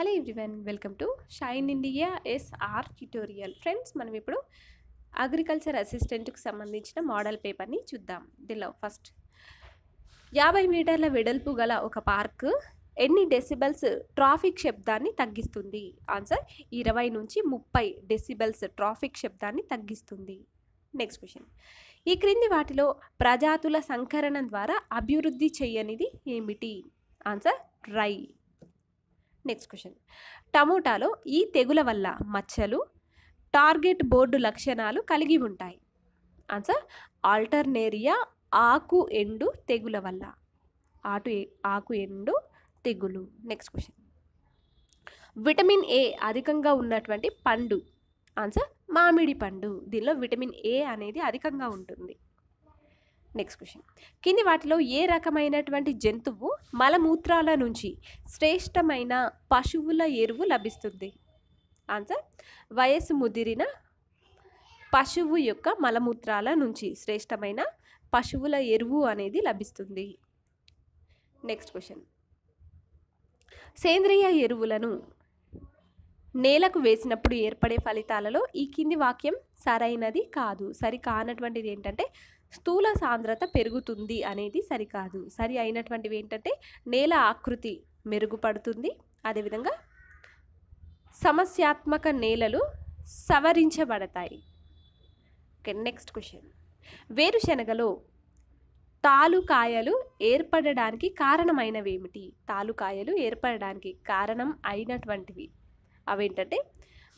hello everyone welcome to shine India S R tutorial friends మనం ఇప్పుడు agriculture అసిస్టెంట్కి సంబంధించిన model పేపర్ని చూద్దాం దీనిలో ఫస్ట్ యాభై మీటర్ల వెడల్పు గల ఒక పార్క్ ఎన్ని డెసిబల్స్ ట్రాఫిక్ శబ్దాన్ని తగ్గిస్తుంది ఆన్సర్ ఇరవై నుంచి ముప్పై డెసిబల్స్ ట్రాఫిక్ శబ్దాన్ని తగ్గిస్తుంది నెక్స్ట్ క్వశ్చన్ ఈ క్రింది వాటిలో ప్రజాతుల సంకరణం ద్వారా అభివృద్ధి చేయనిది ఏమిటి ఆన్సర్ రై నెక్స్ట్ క్వశ్చన్ టమోటాలో ఈ తెగుల వల్ల మచ్చలు టార్గెట్ బోర్డు లక్షణాలు కలిగి ఉంటాయి ఆన్సర్ ఆల్టర్నేరియా ఆకు ఎండు తెగుల వల్ల ఆటు ఆకు ఎండు తెగులు నెక్స్ట్ క్వశ్చన్ విటమిన్ ఏ అధికంగా ఉన్నటువంటి పండు ఆన్సర్ మామిడి పండు దీనిలో విటమిన్ ఏ అనేది అధికంగా ఉంటుంది నెక్స్ట్ క్వశ్చన్ కింది వాటిలో ఏ రకమైనటువంటి జంతువు మలమూత్రాల నుంచి శ్రేష్టమైన పశువుల ఎరువు లభిస్తుంది ఆన్సర్ వయస్సు ముదిరిన పశువు యొక్క మలమూత్రాల నుంచి శ్రేష్టమైన పశువుల ఎరువు అనేది లభిస్తుంది నెక్స్ట్ క్వశ్చన్ సేంద్రియ ఎరువులను నేలకు వేసినప్పుడు ఏర్పడే ఫలితాలలో ఈ కింది వాక్యం సరైనది కాదు సరి కానటువంటిది ఏంటంటే స్థూల సాంద్రత పెరుగుతుంది అనేది సరికాదు సరి అయినటువంటివి ఏంటంటే నేల ఆకృతి మెరుగుపడుతుంది అదేవిధంగా సమస్యాత్మక నేలలు సవరించబడతాయి ఓకే నెక్స్ట్ క్వశ్చన్ వేరుశనగలో తాలుకాయలు ఏర్పడడానికి కారణమైనవి ఏమిటి తాలుకాయలు ఏర్పడడానికి కారణం అయినటువంటివి అవేంటంటే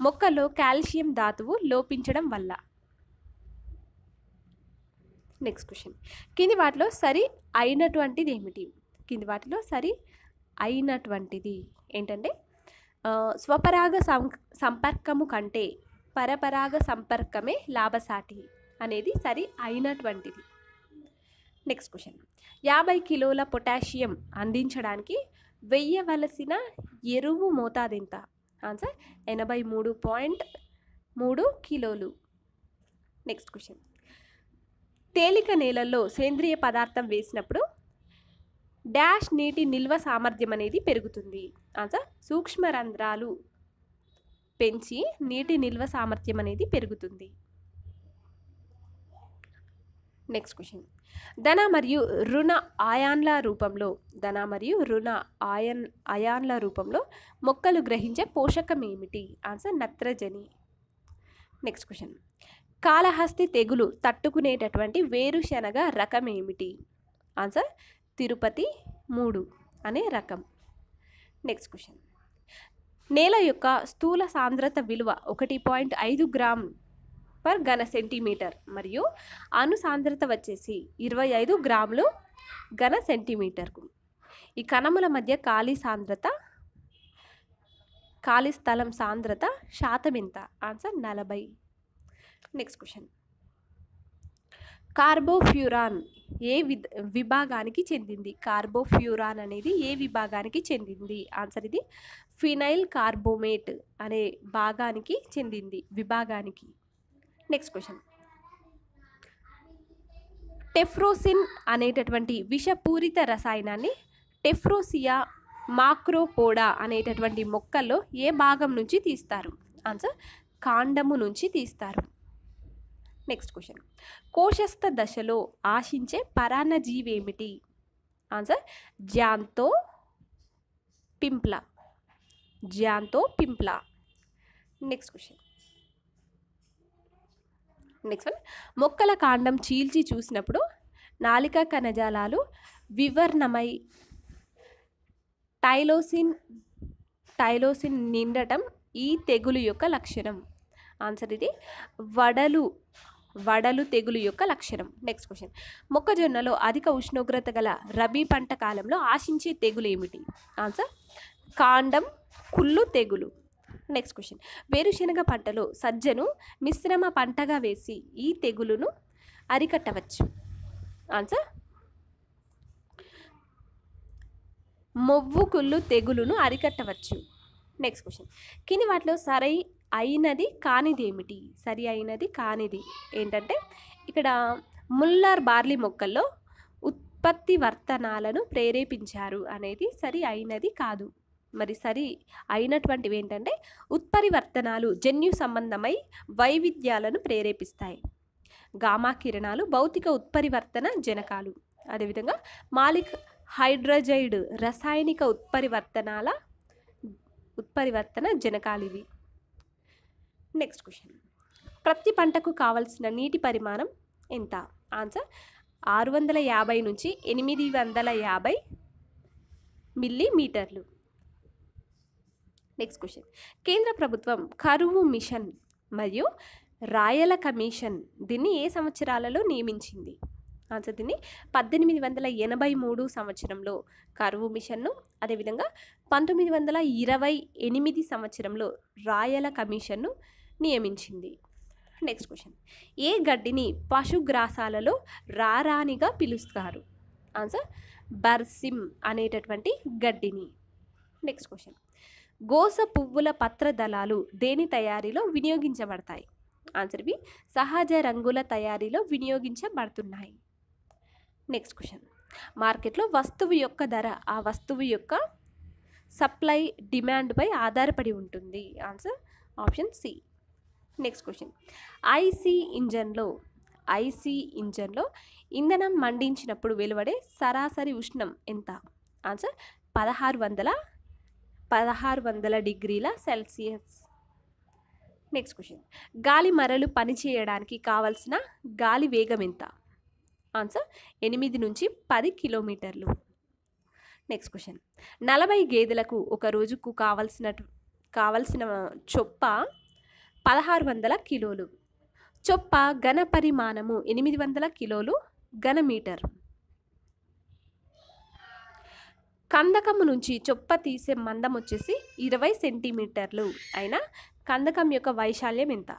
మొక్కలో కాల్షియం ధాతువు లోపించడం వల్ల నెక్స్ట్ క్వశ్చన్ కింది వాటిలో సరి అయినటువంటిది ఏమిటి కింది వాటిలో సరి అయినటువంటిది ఏంటంటే స్వపరాగ సం సంపర్కము కంటే పరపరాగ సంపర్కమే లాభసాటి అనేది సరి అయినటువంటిది నెక్స్ట్ క్వశ్చన్ యాభై కిలోల పొటాషియం అందించడానికి వెయ్యవలసిన ఎరువు మోతాదు ఎంత ఆన్సర్ ఎనభై మూడు పాయింట్ మూడు కిలోలు నెక్స్ట్ క్వశ్చన్ తేలిక నేలల్లో సేంద్రియ పదార్థం వేసినప్పుడు డాష్ నీటి నిల్వ సామర్థ్యం అనేది పెరుగుతుంది ఆన్సర్ సూక్ష్మ రంధ్రాలు పెంచి నీటి నిల్వ సామర్థ్యం అనేది పెరుగుతుంది నెక్స్ట్ క్వశ్చన్ ధన మరియు రుణ ఆయాన్ల రూపంలో ధన మరియు రుణ ఆయన్ అయాన్ల రూపంలో మొక్కలు గ్రహించే పోషకం ఏమిటి ఆన్సర్ నత్రజని నెక్స్ట్ క్వశ్చన్ కాళహస్తి తెగులు తట్టుకునేటటువంటి వేరుశనగ రకం ఏమిటి ఆన్సర్ తిరుపతి మూడు అనే రకం నెక్స్ట్ క్వశ్చన్ నేల యొక్క స్థూల సాంద్రత విలువ ఒకటి పాయింట్ ఐదు గ్రామ్ పర్ ఘన సెంటీమీటర్ మరియు అను సాంద్రత వచ్చేసి ఇరవై ఐదు గ్రాములు ఘన సెంటీమీటర్కు ఈ కణముల మధ్య ఖాళీ సాంద్రత ఖాళీ స్థలం సాంద్రత శాతం ఎంత ఆన్సర్ నలభై నెక్స్ట్ క్వశ్చన్ కార్బోఫ్యూరాన్ ఏ విభాగానికి చెందింది కార్బోఫ్యూరాన్ అనేది ఏ విభాగానికి చెందింది ఆన్సర్ ఇది ఫినైల్ కార్బోమేట్ అనే భాగానికి చెందింది విభాగానికి నెక్స్ట్ క్వశ్చన్ టెఫ్రోసిన్ అనేటటువంటి విషపూరిత రసాయనాన్ని టెఫ్రోసియా మాక్రోపోడా అనేటటువంటి మొక్కల్లో ఏ భాగం నుంచి తీస్తారు ఆన్సర్ కాండము నుంచి తీస్తారు నెక్స్ట్ క్వశ్చన్ కోశస్థ దశలో ఆశించే ఏమిటి answer Xanthopimpla Xanthopimpla next question next one మొక్కల కాండం చీల్చి చూసినప్పుడు నాలిక కణజాలాలు వివర్ణమై టైలోసిన్ టైలోసిన్ నిండటం ఈ తెగులు యొక్క లక్షణం ఆన్సర్ ఇది వడలు వడలు తెగులు యొక్క లక్షణం నెక్స్ట్ క్వశ్చన్ మొక్కజొన్నలో అధిక ఉష్ణోగ్రత గల రబీ పంట కాలంలో ఆశించే తెగులు ఏమిటి ఆన్సర్ కాండం కుళ్ళు తెగులు నెక్స్ట్ క్వశ్చన్ వేరుశనగ పంటలో సజ్జను మిశ్రమ పంటగా వేసి ఈ తెగులును అరికట్టవచ్చు ఆన్సర్ మొవ్వు కుళ్ళు తెగులును అరికట్టవచ్చు నెక్స్ట్ క్వశ్చన్ కిని వాటిలో సరై అయినది కానిదేమిటి సరి అయినది కానిది ఏంటంటే ఇక్కడ ముల్లార్ బార్లీ మొక్కల్లో ఉత్పత్తి వర్తనాలను ప్రేరేపించారు అనేది సరి అయినది కాదు మరి సరి అయినటువంటివి ఏంటంటే ఉత్పరివర్తనాలు జన్యు సంబంధమై వైవిధ్యాలను ప్రేరేపిస్తాయి గామా కిరణాలు భౌతిక ఉత్పరివర్తన జనకాలు అదేవిధంగా మాలిక్ హైడ్రజైడ్ రసాయనిక ఉత్పరివర్తనాల ఉత్పరివర్తన జనకాలు ఇవి నెక్స్ట్ క్వశ్చన్ ప్రతి పంటకు కావలసిన నీటి పరిమాణం ఎంత ఆన్సర్ ఆరు వందల యాభై నుంచి ఎనిమిది వందల యాభై మిల్లీమీటర్లు నెక్స్ట్ క్వశ్చన్ కేంద్ర ప్రభుత్వం కరువు మిషన్ మరియు రాయల కమిషన్ దీన్ని ఏ సంవత్సరాలలో నియమించింది ఆన్సర్ దీన్ని పద్దెనిమిది వందల ఎనభై మూడు సంవత్సరంలో కరువు మిషన్ను అదేవిధంగా పంతొమ్మిది వందల ఇరవై ఎనిమిది సంవత్సరంలో రాయల కమిషన్ను నియమించింది నెక్స్ట్ క్వశ్చన్ ఏ గడ్డిని పశుగ్రాసాలలో రారానిగా పిలుస్తారు ఆన్సర్ బర్సిమ్ అనేటటువంటి గడ్డిని నెక్స్ట్ క్వశ్చన్ గోస పువ్వుల పత్ర దళాలు దేని తయారీలో వినియోగించబడతాయి ఆన్సర్ బి సహజ రంగుల తయారీలో వినియోగించబడుతున్నాయి నెక్స్ట్ క్వశ్చన్ మార్కెట్లో వస్తువు యొక్క ధర ఆ వస్తువు యొక్క సప్లై డిమాండ్పై ఆధారపడి ఉంటుంది answer option C next question IC ఇంజన్లో ఐసీ ఇంజన్లో ఇంధనం మండించినప్పుడు వెలువడే సరాసరి ఉష్ణం ఎంత ఆన్సర్ పదహారు వందల పదహారు వందల డిగ్రీల సెల్సియస్ నెక్స్ట్ క్వశ్చన్ గాలి మరలు పనిచేయడానికి కావలసిన గాలి వేగం ఎంత ఆన్సర్ ఎనిమిది నుంచి పది కిలోమీటర్లు నెక్స్ట్ క్వశ్చన్ నలభై గేదెలకు ఒక రోజుకు కావలసిన కావలసిన చొప్ప పదహారు వందల కిలోలు చొప్ప ఘన పరిమాణము ఎనిమిది వందల కిలోలు ఘన మీటర్ కందకము నుంచి చొప్ప తీసే మందం వచ్చేసి ఇరవై సెంటీమీటర్లు అయినా కందకం యొక్క వైశాల్యం ఎంత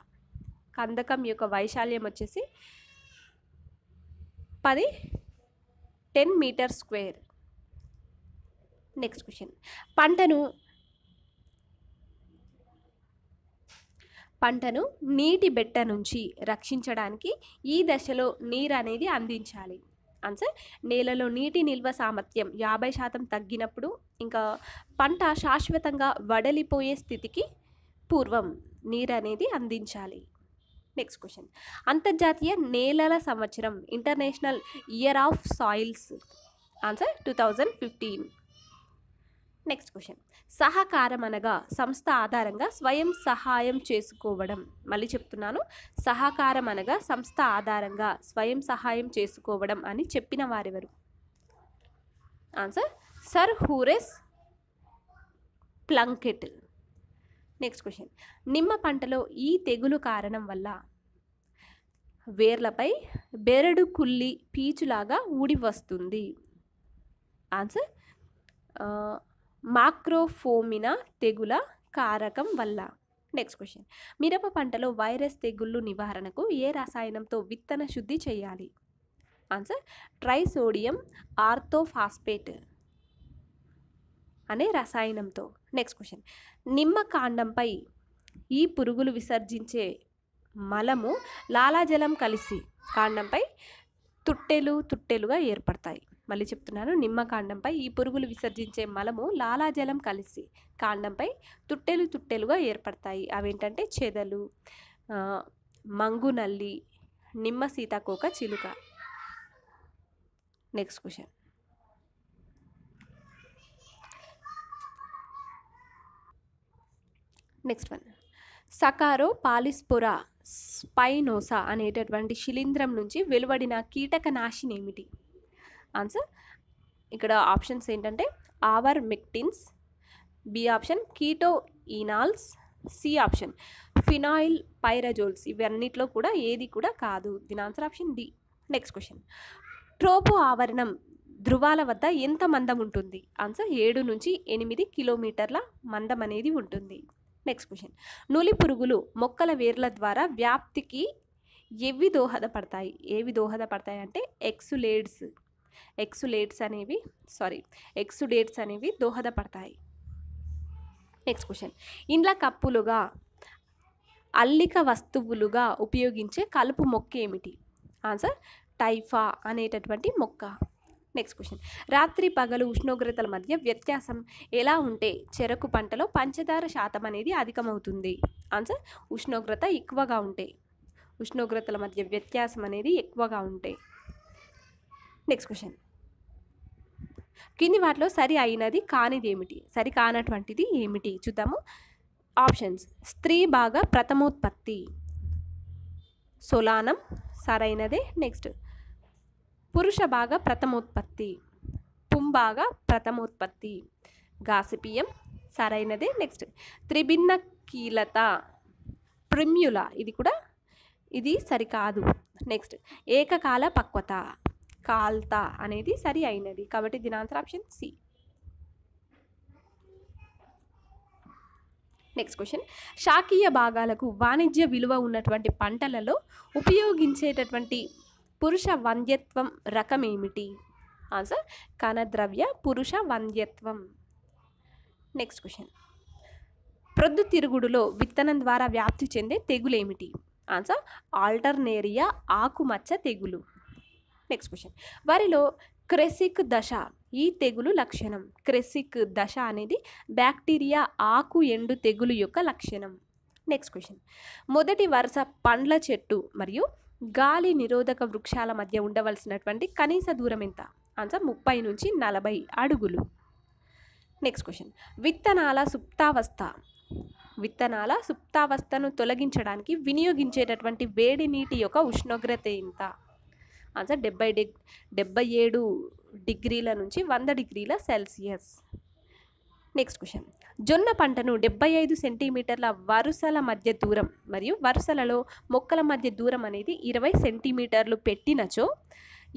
కందకం యొక్క వైశాల్యం వచ్చేసి పది ten metre square next question పంటను పంటను నీటి బెట్ట నుంచి రక్షించడానికి ఈ దశలో నీరు అనేది అందించాలి ఆన్సర్ నేలలో నీటి నిల్వ సామర్థ్యం యాభై శాతం తగ్గినప్పుడు ఇంకా పంట శాశ్వతంగా వడలిపోయే స్థితికి పూర్వం నీరు అనేది అందించాలి నెక్స్ట్ క్వశ్చన్ అంతర్జాతీయ నేలల సంవత్సరం international year of soils answer two thousand fifteen next question సహకారం అనగా సంస్థ ఆధారంగా స్వయం సహాయం చేసుకోవడం మళ్ళీ చెప్తున్నాను సహకారం అనగా సంస్థ ఆధారంగా స్వయం సహాయం చేసుకోవడం అని చెప్పిన వారెవరు answer sir Horace Plunkett next question నిమ్మ పంటలో ఈ తెగులు కారణం వల్ల వేర్లపై బెరడు కుల్లి పీచులాగా ఊడి వస్తుంది ఆన్సర్ మాక్రోఫోమినా తెగుల కారకం వల్ల నెక్స్ట్ క్వశ్చన్ మిరప పంటలో వైరస్ తెగుళ్ళు నివారణకు ఏ రసాయనంతో విత్తన శుద్ధి చేయాలి ఆన్సర్ ట్రైసోడియం ఆర్థోఫాస్పేట్ అనే రసాయనంతో నెక్స్ట్ క్వశ్చన్ నిమ్మ కాండంపై ఈ పురుగులు విసర్జించే మలము లాలాజలం కలిసి కాండంపై తుట్టెలు తుట్టెలుగా ఏర్పడతాయి మళ్ళీ చెప్తున్నాను నిమ్మ కాండంపై ఈ పురుగులు విసర్జించే మలము లాలాజలం కలిసి కాండంపై తుట్టెలు తుట్టెలుగా ఏర్పడతాయి అవేంటంటే చెదలు మంగునల్లి నిమ్మ సీతాకోక చిలుక next question next one Saccharopolyspora spinosa అనేటటువంటి శిలీంధ్రం నుంచి వెలువడిన కీటక నాశిని ఏమిటి ఆన్సర్ ఇక్కడ ఆప్షన్స్ ఏంటంటే avermectins B option ketoenols C option phenyl pyrazoles ఇవన్నిట్లో కూడా ఏది కూడా కాదు దీని answer option D next question ట్రోపు ఆవరణం ధృవాల వద్ద ఎంత మందం ఉంటుంది ఆన్సర్ ఏడు నుంచి ఎనిమిది కిలోమీటర్ల మందం అనేది ఉంటుంది నెక్స్ట్ క్వశ్చన్ నులి పురుగులు మొక్కల వేర్ల ద్వారా వ్యాప్తికి ఎవి దోహదపడతాయి ఏవి దోహదపడతాయి అంటే ఎక్సులేడ్స్ లేట్స్ అనేవి సారీ డేట్స్ అనేవి దోహదపడతాయి నెక్స్ట్ క్వశ్చన్ ఇండ్ల కప్పులుగా అల్లిక వస్తువులుగా ఉపయోగించే కలుపు మొక్క ఏమిటి ఆన్సర్ టైఫా అనేటటువంటి మొక్క నెక్స్ట్ క్వశ్చన్ రాత్రి పగలు ఉష్ణోగ్రతల మధ్య వ్యత్యాసం ఎలా ఉంటే చెరకు పంటలో పంచదార శాతం అనేది అధికమవుతుంది ఆన్సర్ ఉష్ణోగ్రత ఎక్కువగా ఉంటే ఉష్ణోగ్రతల మధ్య వ్యత్యాసం అనేది ఎక్కువగా ఉంటే నెక్స్ట్ క్వశ్చన్ కింది వాటిలో సరి అయినది కానిది ఏమిటి సరి కానటువంటిది ఏమిటి చూద్దాము ఆప్షన్స్ స్త్రీ బాగా ప్రథమోత్పత్తి సొలానం సరైనదే నెక్స్ట్ పురుష భాగ ప్రథమోత్పత్తి పుంబాగా ప్రథమోత్పత్తి గాసిపియం సరైనదే నెక్స్ట్ త్రిభిన్న కీలత ప్రిమ్యుల ఇది కూడా ఇది సరికాదు నెక్స్ట్ ఏకకాల పక్వత కాల్తా అనేది సరి అయినది కాబట్టి దీని answer option C next question శాకీయ భాగాలకు వాణిజ్య విలువ ఉన్నటువంటి పంటలలో ఉపయోగించేటటువంటి పురుష వంద్యత్వం రకం ఏమిటి ఆన్సర్ కనద్రవ్య పురుష వంద్యత్వం నెక్స్ట్ క్వశ్చన్ ప్రొద్దుతిరుగుడులో విత్తనం ద్వారా వ్యాప్తి చెందే తెగులు ఏమిటి ఆన్సర్ ఆల్టర్నేరియా ఆకుమచ్చ తెగులు నెక్స్ట్ క్వశ్చన్ వరిలో క్రెసిక్ దశ ఈ తెగులు లక్షణం క్రెసిక్ దశ అనేది బ్యాక్టీరియా ఆకు ఎండు తెగులు యొక్క లక్షణం నెక్స్ట్ క్వశ్చన్ మొదటి వరుస పండ్ల చెట్టు మరియు గాలి నిరోధక వృక్షాల మధ్య ఉండవలసినటువంటి కనీస దూరం ఎంత ఆన్సర్ ముప్పై నుంచి నలభై అడుగులు నెక్స్ట్ క్వశ్చన్ విత్తనాల సుప్తావస్థ విత్తనాల సుప్తావస్థను తొలగించడానికి వినియోగించేటటువంటి వేడి నీటి యొక్క ఉష్ణోగ్రత ఎంత ఆన్సర్ డెబ్బై డిగ్ డెబ్బై ఏడు డిగ్రీల నుంచి వంద డిగ్రీల సెల్సియస్ నెక్స్ట్ క్వశ్చన్ జొన్న పంటను డెబ్బై ఐదు సెంటీమీటర్ల వరుసల మధ్య దూరం మరియు వరుసలలో మొక్కల మధ్య దూరం అనేది ఇరవై సెంటీమీటర్లు పెట్టినచో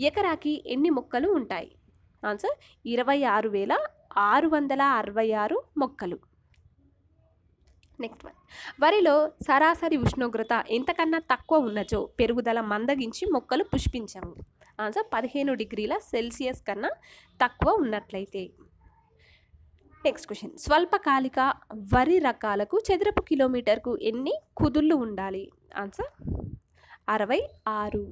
ఎకరాకి ఎన్ని మొక్కలు ఉంటాయి ఆన్సర్ ఇరవై ఆరు వేల ఆరు వందల అరవై ఆరు మొక్కలు నెక్స్ట్ వన్ వరిలో సరాసరి ఉష్ణోగ్రత ఎంతకన్నా తక్కువ ఉన్నచో పెరుగుదల మందగించి మొక్కలు పుష్పించవు ఆన్సర్ పదిహేను డిగ్రీల సెల్సియస్ కన్నా తక్కువ ఉన్నట్లయితే నెక్స్ట్ క్వశ్చన్ స్వల్పకాలిక వరి రకాలకు చదరపు కిలోమీటర్కు ఎన్ని కుదుళ్ళు ఉండాలి ఆన్సర్ అరవై ఆరు